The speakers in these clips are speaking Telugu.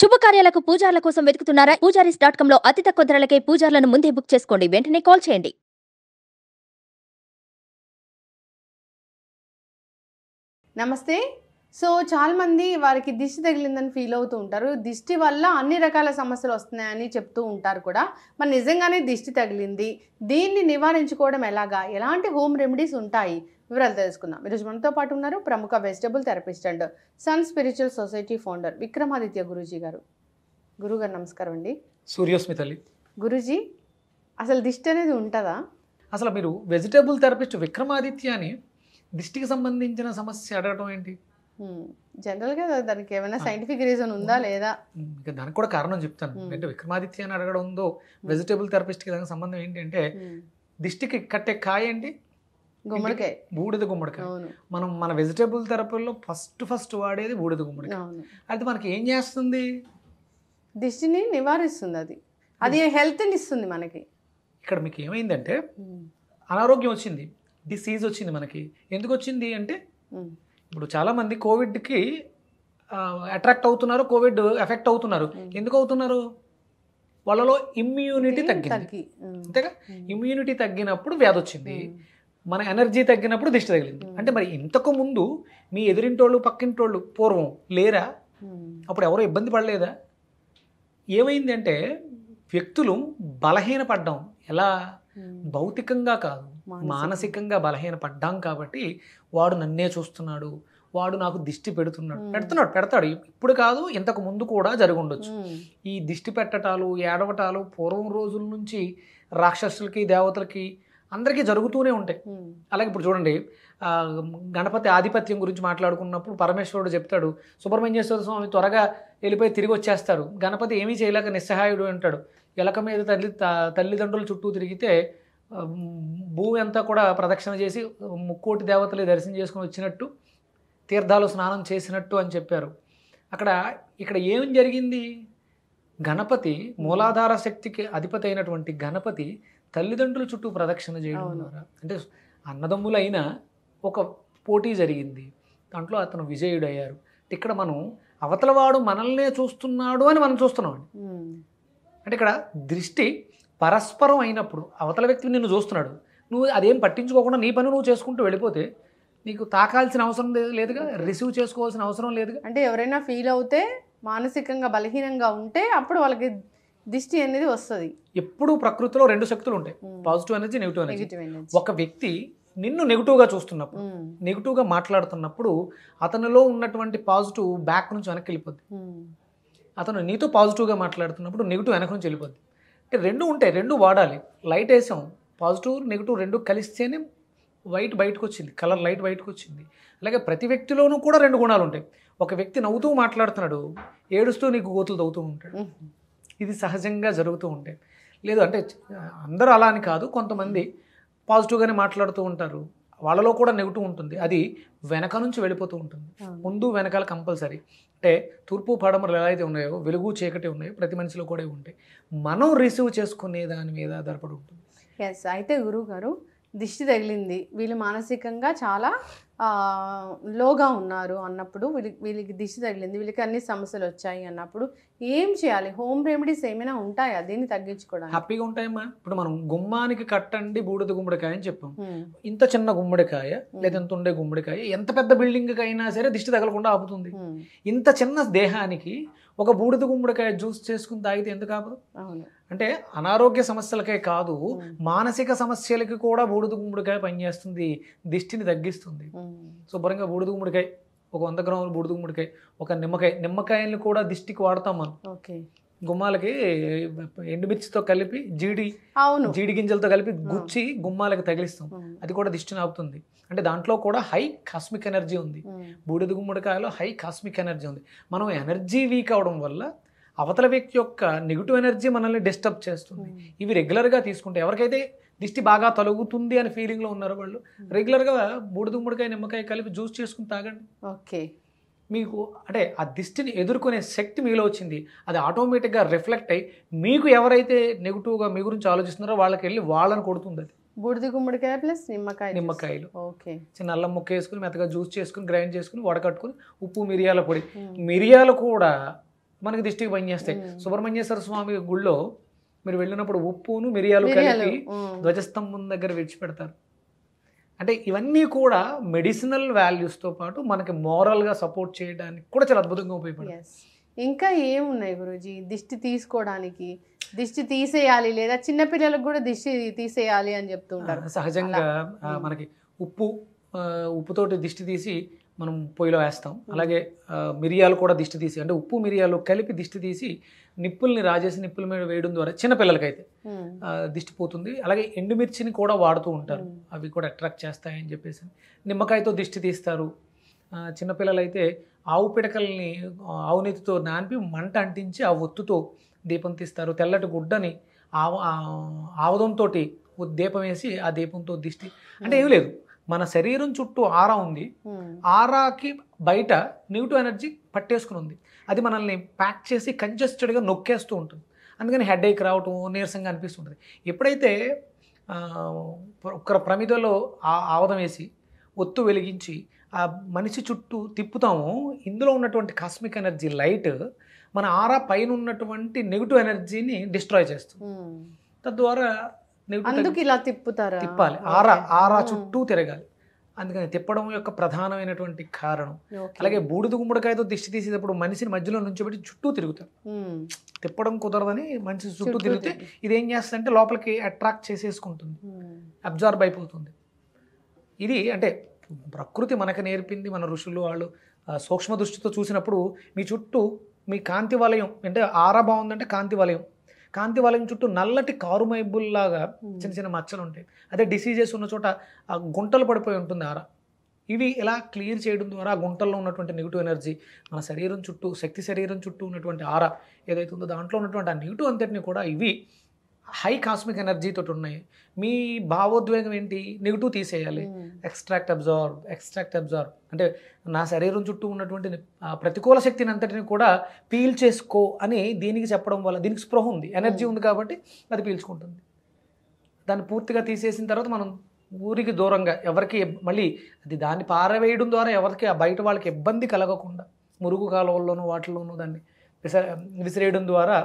శుభకార్యాలకు పూజార్ల కోసం వెతుకుతున్నారా పూజారీస్ డాట్ కామ్ లో అతి తక్కువ ధరలకే పూజార్లను ముందే బుక్ చేసుకోండి వెంటనే కాల్ చేయండి నమస్తే సో చాలామంది వారికి దిష్టి తగిలిందని ఫీల్ అవుతూ ఉంటారు దిష్టి వల్ల అన్ని రకాల సమస్యలు వస్తున్నాయని చెప్తూ ఉంటారు కూడా మరి నిజంగానే దిష్టి తగిలింది దీన్ని నివారించుకోవడం ఎలాగా ఎలాంటి హోమ్ రెమెడీస్ ఉంటాయి వివరాలు తెలుసుకుందాం ఈరోజు మనతో పాటు ఉన్నారు ప్రముఖ vegetable therapist and sun spiritual society founder Vikramaditya Guruji గారు గురువు గారు నమస్కారం అండి సూర్యోస్మితల్లి గురూజీ అసలు దిష్టి అనేది ఉంటుందా అసలు మీరు వెజిటేబుల్ థెరపిస్ట్ విక్రమాదిత్య అని దిష్టికి సంబంధించిన సమస్య అడగడం ఏంటి జనరల్గా దానికి ఏమైనా సైంటిఫిక్ రీజన్ ఉందా లేదా ఇంకా దానికి కూడా కారణం చెప్తాను అంటే విక్రమాదిత్య అని అడగడం ఉందో వెజిటేబుల్ థెరపిస్ట్కి దానికి సంబంధం ఏంటంటే దిష్టికి కట్టే కాయ అండి గుమ్మడికాయ బూడిద గుమ్మడికాయ మనం మన వెజిటేబుల్ థెరపీలో ఫస్ట్ ఫస్ట్ వాడేది బూడిద గుమ్మడికాయ అది మనకి ఏం చేస్తుంది దిష్టిని నివారిస్తుంది అది అది హెల్త్ ఇస్తుంది మనకి ఇక్కడ మీకు ఏమైందంటే అనారోగ్యం వచ్చింది డిసీజ్ వచ్చింది మనకి ఎందుకు వచ్చింది అంటే ఇప్పుడు చాలామంది కోవిడ్కి అట్రాక్ట్ అవుతున్నారు కోవిడ్ ఎఫెక్ట్ అవుతున్నారు ఎందుకు అవుతున్నారు వాళ్ళలో ఇమ్యూనిటీ తగ్గింది అంతేగా ఇమ్యూనిటీ తగ్గినప్పుడు వ్యాధి వచ్చింది మన ఎనర్జీ తగ్గినప్పుడు దిష్టి తగిలింది hmm. అంటే మరి ఇంతకు ముందు మీ ఎదురింటోళ్ళు పక్కింటోళ్ళు పూర్వం లేరా hmm. అప్పుడు ఎవరో ఇబ్బంది పడలేదా ఏమైంది అంటే వ్యక్తులు బలహీనపడ్డం ఎలా hmm. భౌతికంగా కాదు మానసికంగా బలహీనపడ్డాం కాబట్టి వాడు నన్నే చూస్తున్నాడు వాడు నాకు దిష్టి పెడుతున్నాడు పెడుతున్నాడు పెడతాడు ఇప్పుడు కాదు ఇంతకు ముందు కూడా జరుగుండొచ్చు ఈ దిష్టి పెట్టటాలు ఏడవటాలు పూర్వం రోజుల నుంచి రాక్షసులకి దేవతలకి అందరికీ జరుగుతూనే ఉంటాయి అలాగే ఇప్పుడు చూడండి గణపతి ఆధిపత్యం గురించి మాట్లాడుకున్నప్పుడు పరమేశ్వరుడు చెప్తాడు సుబ్రహ్మణ్యేశ్వర స్వామి త్వరగా వెళ్ళిపోయి తిరిగి వచ్చేస్తారు గణపతి ఏమీ చేయలేక నిస్సహాయుడు అంటాడు ఎలక మీద తల్లి తల్లిదండ్రుల చుట్టూ తిరిగితే భూమి అంతా కూడా ప్రదక్షిణ చేసి ముక్కోటి దేవతలు దర్శనం చేసుకుని వచ్చినట్టు తీర్థాలు స్నానం చేసినట్టు అని చెప్పారు అక్కడ ఇక్కడ ఏం జరిగింది గణపతి మూలాధార శక్తికి అధిపతి అయినటువంటి గణపతి తల్లిదండ్రుల చుట్టూ ప్రదక్షిణ చేయడం ద్వారా అంటే అన్నదమ్ములైన ఒక పోటీ జరిగింది దాంట్లో అతను విజయుడయ్యారు ఇక్కడ మనం అవతలవాడు మనల్నే చూస్తున్నాడు అని మనం చూస్తున్నాం అంటే ఇక్కడ దృష్టి పరస్పరం అయినప్పుడు అవతల వ్యక్తి నిన్ను చూస్తున్నాడు నువ్వు అదేం పట్టించుకోకుండా నీ పని నువ్వు చేసుకుంటూ వెళ్ళిపోతే నీకు తాకాల్సిన అవసరం లేదుగా రిసీవ్ చేసుకోవాల్సిన అవసరం లేదుగా అంటే ఎవరైనా ఫీల్ అవుతే మానసికంగా బలహీనంగా ఉంటే అప్పుడు వాళ్ళకి దిష్టి అనేది వస్తుంది ఎప్పుడు ప్రకృతిలో రెండు శక్తులు ఉంటాయి పాజిటివ్ ఎనర్జీ నెగిటివ్ ఎనర్జీ ఒక వ్యక్తి నిన్ను గా చూస్తున్నప్పుడు నెగిటివ్గా మాట్లాడుతున్నప్పుడు అతనిలో ఉన్నటువంటి పాజిటివ్ బ్యాక్ నుంచి వెనక్కి వెళ్ళిపోద్ది అతను నీతో పాజిటివ్గా మాట్లాడుతున్నప్పుడు నెగిటివ్ వెనక నుంచి వెళ్ళిపోద్ది అంటే రెండు ఉంటాయి రెండు వాడాలి లైట్ వేసాం పాజిటివ్ నెగిటివ్ రెండు కలిస్తేనే వైట్ బయటకు వచ్చింది కలర్ లైట్ బయటకు వచ్చింది అలాగే ప్రతి వ్యక్తిలోనూ కూడా రెండు గుణాలు ఉంటాయి ఒక వ్యక్తి నవ్వుతూ మాట్లాడుతున్నాడు ఏడుస్తూ నీకు గోతులు తవ్వుతూ ఉంటాడు ఇది సహజంగా జరుగుతూ ఉంటాయి లేదు అంటే అందరూ అలా అని కాదు కొంతమంది పాజిటివ్గానే మాట్లాడుతూ ఉంటారు వాళ్ళలో కూడా నెగిటివ్ ఉంటుంది అది వెనక నుంచి వెళ్ళిపోతూ ఉంటుంది ముందు వెనకాల కంపల్సరీ అంటే తూర్పు పడమరలు ఎలా అయితే ఉన్నాయో వెలుగు చీకటి ఉన్నాయో ప్రతి మనిషిలో కూడా ఉంటాయి మనం రిసీవ్ చేసుకునే దాని మీద ఆధారపడి ఉంటుంది ఎస్ అయితే గురువు గారు దిష్టి తగిలింది వీళ్ళు మానసికంగా చాలా లోగా ఉన్నారు అన్నప్పుడు వీళ్ళకి వీళ్ళకి దిష్టి తగిలింది వీళ్ళకి అన్ని సమస్యలు వచ్చాయి అన్నప్పుడు ఏం చేయాలి హోమ్ రెమెడీస్ ఏమైనా ఉంటాయా దీన్ని తగ్గించుకోవడానికి హ్యాపీగా ఉంటాయమ్మా ఇప్పుడు మనం గుమ్మానికి కట్టండి బూడిద గుమ్మడికాయ అని చెప్పాం ఇంత చిన్న గుమ్మడికాయ లేదా ఉండే గుమ్మడికాయ ఎంత పెద్ద బిల్డింగ్కి అయినా సరే దిష్టి తగలకుండా ఆపుతుంది ఇంత చిన్న దేహానికి ఒక బూడిద గుమ్మడికాయ జ్యూస్ చేసుకుని తాగితే ఎందుకు ఆపదు అంటే అనారోగ్య సమస్యలకే కాదు మానసిక సమస్యలకి కూడా బూడిద గుమ్మడికాయ పనిచేస్తుంది దిష్టిని తగ్గిస్తుంది శుభ్రంగా బూడిద గుమ్మడికాయ ఒక వంద గ్రాములు బూడిద గుమ్మడికాయ ఒక నిమ్మకాయ నిమ్మకాయలను కూడా దిష్టికి వాడతాం మనం గుమ్మాలకి ఎండుమిర్చితో కలిపి జీడి అవును జీడి గింజలతో కలిపి గుచ్చి గుమ్మాలకి తగిలిస్తాం అది కూడా దిష్టిని ఆపుతుంది అంటే దాంట్లో కూడా హై కాస్మిక్ ఎనర్జీ ఉంది బూడిద గుమ్మడికాయలో హై కాస్మిక్ ఎనర్జీ ఉంది మనం ఎనర్జీ వీక్ అవడం వల్ల అవతల వ్యక్తి యొక్క నెగిటివ్ ఎనర్జీ మనల్ని డిస్టర్బ్ చేస్తుంది ఇవి రెగ్యులర్గా తీసుకుంటే ఎవరికైతే దిష్టి బాగా తొలగుతుంది అనే ఫీలింగ్లో ఉన్నారు వాళ్ళు రెగ్యులర్గా బూడిద గుమ్మడికాయ నిమ్మకాయ కలిపి జ్యూస్ చేసుకుని తాగండి ఓకే మీకు అంటే ఆ దిష్టిని ఎదుర్కొనే శక్తి మీలో వచ్చింది అది ఆటోమేటిక్గా రిఫ్లెక్ట్ అయ్యి మీకు ఎవరైతే నెగిటివ్గా మీ గురించి ఆలోచిస్తున్నారో వాళ్ళకి వెళ్ళి వాళ్ళని కొడుతుంది అది బుడిది గుమ్మడికాయ ప్లస్ నిమ్మకాయ నిమ్మకాయలు ఓకే చిన్న అల్లం ముక్క వేసుకుని మెత్తగా జ్యూస్ చేసుకుని గ్రైండ్ చేసుకుని వడకట్టుకుని ఉప్పు మిరియాల పొడి మిరియాలు కూడా మనకి దిష్టికి పనిచేస్తాయి సుబ్రహ్మణ్యేశ్వర స్వామి గుళ్ళో మీరు వెళ్ళినప్పుడు ఉప్పును మిరియాలు కలిపి ధ్వజస్తంభం దగ్గర విడిచిపెడతారు అంటే ఇవన్నీ కూడా మెడిసినల్ వాల్యూస్తో పాటు మనకి మోరల్గా సపోర్ట్ చేయడానికి కూడా చాలా అద్భుతంగా ఉపయోగపడుతుంది ఇంకా ఏమున్నాయి గురుజీ దిష్టి తీసుకోవడానికి దిష్టి తీసేయాలి లేదా చిన్నపిల్లలకు కూడా దిష్టి తీసేయాలి అని చెప్తుంటారు సహజంగా మనకి ఉప్పు ఉప్పుతోటి దిష్టి తీసి మనం పొయ్యిలో వేస్తాం అలాగే మిరియాలు కూడా దిష్టి తీసి అంటే ఉప్పు మిరియాలు కలిపి దిష్టి తీసి నిప్పుల్ని రాజేసి నిప్పుల మీద వేయడం ద్వారా చిన్నపిల్లలకైతే దిష్టి పోతుంది అలాగే ఎండుమిర్చిని కూడా వాడుతూ ఉంటారు అవి కూడా అట్రాక్ట్ చేస్తాయని చెప్పేసి నిమ్మకాయతో దిష్టి తీస్తారు చిన్నపిల్లలైతే ఆవు పిడకల్ని నీతితో నానిపి మంట అంటించి ఆ ఒత్తుతో దీపం తీస్తారు తెల్లటి గుడ్డని ఆవ ఆవదంతో దీపం వేసి ఆ దీపంతో దిష్టి అంటే ఏమీ లేదు మన శరీరం చుట్టూ ఆరా ఉంది ఆరాకి బయట నెగిటివ్ ఎనర్జీ పట్టేసుకుని ఉంది అది మనల్ని ప్యాక్ చేసి కంజెస్టెడ్గా నొక్కేస్తూ ఉంటుంది అందుకని హెడేక్ రావటం నీరసంగా అనిపిస్తుంటుంది ఎప్పుడైతే ఒక ప్రమిదలో ఆవదం వేసి ఒత్తు వెలిగించి ఆ మనిషి చుట్టూ తిప్పుతాము ఇందులో ఉన్నటువంటి కాస్మిక్ ఎనర్జీ లైట్ మన ఆరా పైన ఉన్నటువంటి నెగిటివ్ ఎనర్జీని డిస్ట్రాయ్ చేస్తుంది తద్వారా అందుకు ఇలా తిప్పుతారు తిప్పాలి ఆరా ఆరా చుట్టూ తిరగాలి అందుకని తిప్పడం యొక్క ప్రధానమైనటువంటి కారణం అలాగే బూడిద గుమ్మడికాయతో దిష్టి తీసేటప్పుడు మనిషిని మధ్యలో నుంచి పెట్టి చుట్టూ తిరుగుతారు తిప్పడం కుదరదని మనిషి చుట్టూ తిరిగితే ఇది చేస్తుంది అంటే లోపలికి అట్రాక్ట్ చేసేసుకుంటుంది అబ్జార్బ్ అయిపోతుంది ఇది అంటే ప్రకృతి మనకు నేర్పింది మన ఋషులు వాళ్ళు సూక్ష్మ దృష్టితో చూసినప్పుడు మీ చుట్టూ మీ కాంతి వలయం అంటే ఆరా బాగుందంటే కాంతి వలయం కాంతి వలయం చుట్టూ నల్లటి కారుమైబుల్లాగా చిన్న చిన్న మచ్చలు ఉంటాయి అదే డిసీజెస్ ఉన్న చోట ఆ గుంటలు పడిపోయి ఉంటుంది ఆరా ఇవి ఇలా క్లియర్ చేయడం ద్వారా గుంటల్లో ఉన్నటువంటి నెగిటివ్ ఎనర్జీ మన శరీరం చుట్టూ శక్తి శరీరం చుట్టూ ఉన్నటువంటి ఆరా ఏదైతే ఉందో దాంట్లో ఉన్నటువంటి ఆ నెగిటివ్ అంతటిని కూడా ఇవి హై కాస్మిక్ తోటి ఉన్నాయి మీ భావోద్వేగం ఏంటి నెగిటివ్ తీసేయాలి ఎక్స్ట్రాక్ట్ అబ్జార్బ్ ఎక్స్ట్రాక్ట్ అబ్జార్బ్ అంటే నా శరీరం చుట్టూ ఉన్నటువంటి ప్రతికూల శక్తిని అంతటిని కూడా పీల్ చేసుకో అని దీనికి చెప్పడం వల్ల దీనికి స్పృహ ఉంది ఎనర్జీ hmm. ఉంది కాబట్టి అది పీల్చుకుంటుంది దాన్ని పూర్తిగా తీసేసిన తర్వాత మనం ఊరికి దూరంగా ఎవరికి మళ్ళీ అది దాన్ని పారవేయడం ద్వారా ఎవరికి ఆ బయట వాళ్ళకి ఇబ్బంది కలగకుండా మురుగు కాలువల్లోనూ వాటిలోనూ దాన్ని విసిరేయడం ద్వారా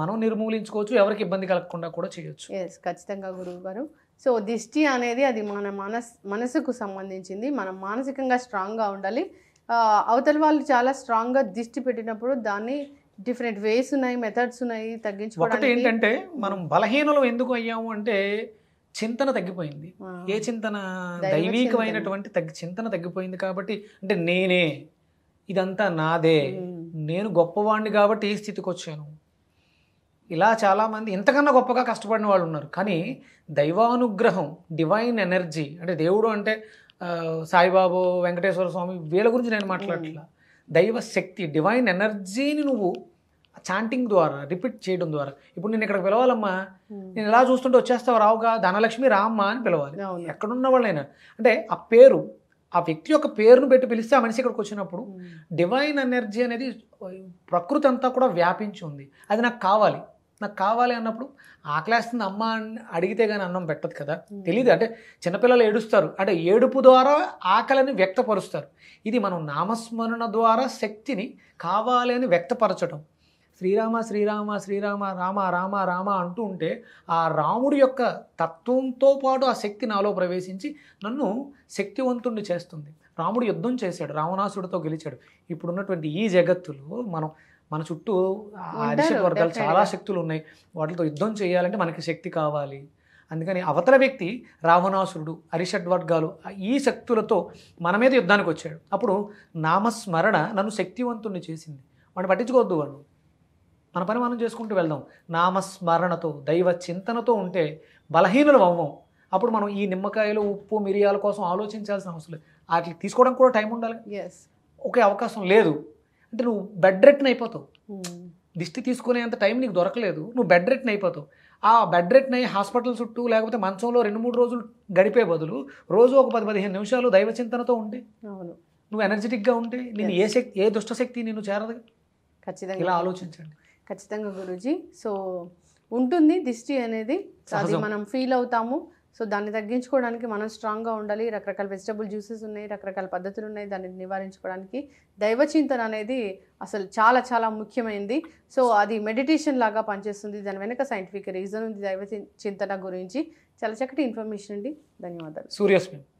మనం నిర్మూలించుకోవచ్చు ఎవరికి ఇబ్బంది కలగకుండా కూడా చేయొచ్చు ఎస్ ఖచ్చితంగా గురువు గారు సో దిష్టి అనేది అది మన మనస్ మనసుకు సంబంధించింది మనం మానసికంగా స్ట్రాంగ్గా ఉండాలి అవతల వాళ్ళు చాలా స్ట్రాంగ్గా దిష్టి పెట్టినప్పుడు దాన్ని డిఫరెంట్ వేస్ ఉన్నాయి మెథడ్స్ ఉన్నాయి తగ్గించుకోవడం ఏంటంటే మనం బలహీనలు ఎందుకు అయ్యాము అంటే చింతన తగ్గిపోయింది ఏ చింతన దైవికమైనటువంటి తగ్గి చింతన తగ్గిపోయింది కాబట్టి అంటే నేనే ఇదంతా నాదే నేను గొప్పవాణ్ణి కాబట్టి ఏ స్థితికి వచ్చాను ఇలా చాలామంది ఇంతకన్నా గొప్పగా కష్టపడిన వాళ్ళు ఉన్నారు కానీ దైవానుగ్రహం డివైన్ ఎనర్జీ అంటే దేవుడు అంటే సాయిబాబు వెంకటేశ్వర స్వామి వీళ్ళ గురించి నేను మాట్లాడట్లా దైవ శక్తి డివైన్ ఎనర్జీని నువ్వు చాంటింగ్ ద్వారా రిపీట్ చేయడం ద్వారా ఇప్పుడు నేను ఇక్కడ పిలవాలమ్మా నేను ఎలా చూస్తుంటే వచ్చేస్తావు రావుగా ధనలక్ష్మి రామ్మ అని పిలవాలి ఎక్కడున్న వాళ్ళైనా అంటే ఆ పేరు ఆ వ్యక్తి యొక్క పేరును పెట్టి పిలిస్తే ఆ మనిషి ఇక్కడికి వచ్చినప్పుడు డివైన్ ఎనర్జీ అనేది ప్రకృతి అంతా కూడా వ్యాపించి ఉంది అది నాకు కావాలి నాకు కావాలి అన్నప్పుడు ఆకలేస్తుంది అమ్మ అడిగితే కానీ అన్నం పెట్టదు కదా తెలియదు అంటే చిన్నపిల్లలు ఏడుస్తారు అంటే ఏడుపు ద్వారా ఆకలిని వ్యక్తపరుస్తారు ఇది మనం నామస్మరణ ద్వారా శక్తిని కావాలి అని వ్యక్తపరచడం శ్రీరామ శ్రీరామ శ్రీరామ రామ రామ రామ అంటూ ఉంటే ఆ రాముడి యొక్క తత్వంతో పాటు ఆ శక్తి నాలో ప్రవేశించి నన్ను శక్తివంతుణ్ణి చేస్తుంది రాముడు యుద్ధం చేశాడు రావణాసుడితో గెలిచాడు ఇప్పుడున్నటువంటి ఈ జగత్తులో మనం మన చుట్టూ అరిషత్ వర్గాలు చాలా శక్తులు ఉన్నాయి వాటితో యుద్ధం చేయాలంటే మనకి శక్తి కావాలి అందుకని అవతల వ్యక్తి రావణాసురుడు వర్గాలు ఈ శక్తులతో మన మీద యుద్ధానికి వచ్చాడు అప్పుడు నామస్మరణ నన్ను శక్తివంతుణ్ణి చేసింది వాడిని పట్టించుకోవద్దు వాడు మన పని మనం చేసుకుంటూ వెళ్దాం నామస్మరణతో దైవ చింతనతో ఉంటే బలహీనులు అవ్వం అప్పుడు మనం ఈ నిమ్మకాయలు ఉప్పు మిరియాల కోసం ఆలోచించాల్సిన అవసరం లేదు వాటికి తీసుకోవడానికి కూడా టైం ఉండాలి ఓకే అవకాశం లేదు అంటే నువ్వు బెడ్ రెట్న్ అయిపోతావు hmm. దిష్టి తీసుకునేంత టైం నీకు దొరకలేదు నువ్వు బెడ్ రెట్న్ అయిపోతావు ఆ బెడ్ రెట్న్ అయ్యి హాస్పిటల్ చుట్టూ లేకపోతే మంచంలో రెండు మూడు రోజులు గడిపే బదులు రోజు ఒక పది పదిహేను నిమిషాలు దైవ చింతనతో ఉండే నువ్వు ఎనర్జెటిక్గా ఉంటే నేను ఏ శక్తి ఏ దుష్టశక్తి నేను చేరదు ఖచ్చితంగా ఇలా ఆలోచించండి ఖచ్చితంగా గురుజీ సో ఉంటుంది దిష్టి అనేది అది మనం ఫీల్ అవుతాము సో దాన్ని తగ్గించుకోవడానికి మనం స్ట్రాంగ్గా ఉండాలి రకరకాల వెజిటబుల్ జ్యూసెస్ ఉన్నాయి రకరకాల పద్ధతులు ఉన్నాయి దాన్ని నివారించుకోవడానికి దైవచింతన అనేది అసలు చాలా చాలా ముఖ్యమైనది సో అది మెడిటేషన్ లాగా పనిచేస్తుంది దాని వెనుక సైంటిఫిక్ రీజన్ ఉంది దైవ చింతన గురించి చాలా చక్కటి ఇన్ఫర్మేషన్ అండి ధన్యవాదాలు సూర్యస్మి